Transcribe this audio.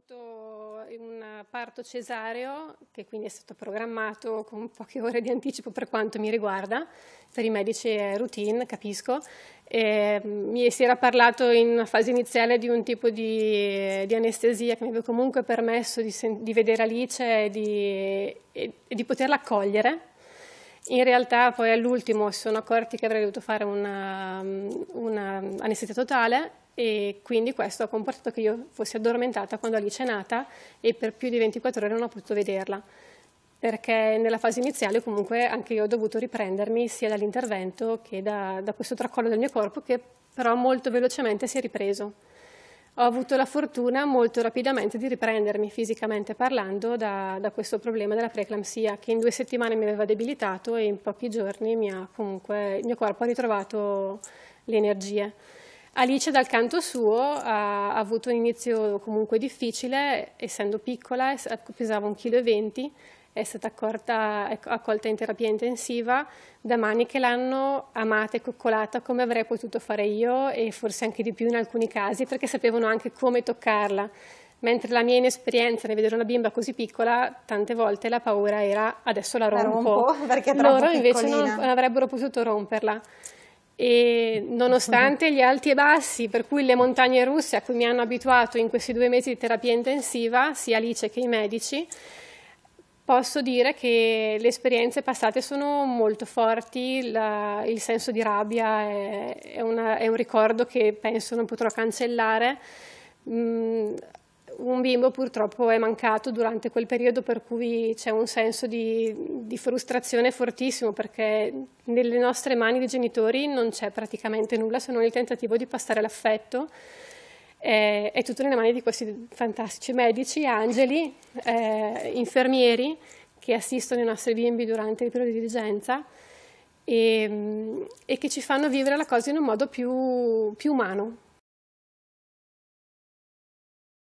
avuto un parto cesareo che quindi è stato programmato con poche ore di anticipo per quanto mi riguarda, per i medici è routine, capisco. E, mm, mi si era parlato in una fase iniziale di un tipo di, di anestesia che mi aveva comunque permesso di, di vedere Alice e di, e, di poterla accogliere in realtà poi all'ultimo si sono accorti che avrei dovuto fare un'anestesia una mm, totale e quindi questo ha comportato che io fossi addormentata quando Alice è nata e per più di 24 ore non ho potuto vederla perché nella fase iniziale comunque anche io ho dovuto riprendermi sia dall'intervento che da, da, questo tracollo del mio corpo che però molto velocemente si è ripreso. Ho avuto la fortuna molto rapidamente di riprendermi fisicamente parlando da, da questo problema della preeclampsia che in due settimane mi aveva debilitato e in pochi giorni mi ha, comunque, il mio corpo ha ritrovato le energie. Alice dal canto suo ha avuto un inizio comunque difficile, essendo piccola, pesava 1,20 kg, è stata accorta, ecco, accolta in terapia intensiva da mani che l'hanno amata e coccolata come avrei potuto fare io e forse anche di più in alcuni casi perché sapevano anche come toccarla. Mentre la mia inesperienza nel vedere una bimba così piccola, tante volte la paura era adesso la rompo. La rompo perché è Loro piccolina. invece non avrebbero potuto romperla e nonostante gli alti e bassi per cui le montagne russe a cui mi hanno abituato in questi due mesi di terapia intensiva, sia Alice che i medici, posso dire che le esperienze passate sono molto forti, la, il senso di rabbia è, è, una, è, un ricordo che penso non potrò cancellare. Mm, un bimbo purtroppo è mancato durante quel periodo per cui c'è un senso di, di frustrazione fortissimo perché nelle nostre mani di genitori non c'è praticamente nulla se non il tentativo di passare l'affetto. Eh, è tutto nelle mani di questi fantastici medici, angeli, eh, infermieri che assistono i nostri bimbi durante il periodo di dirigenza e, e, che ci fanno vivere la cosa in un modo più, più umano,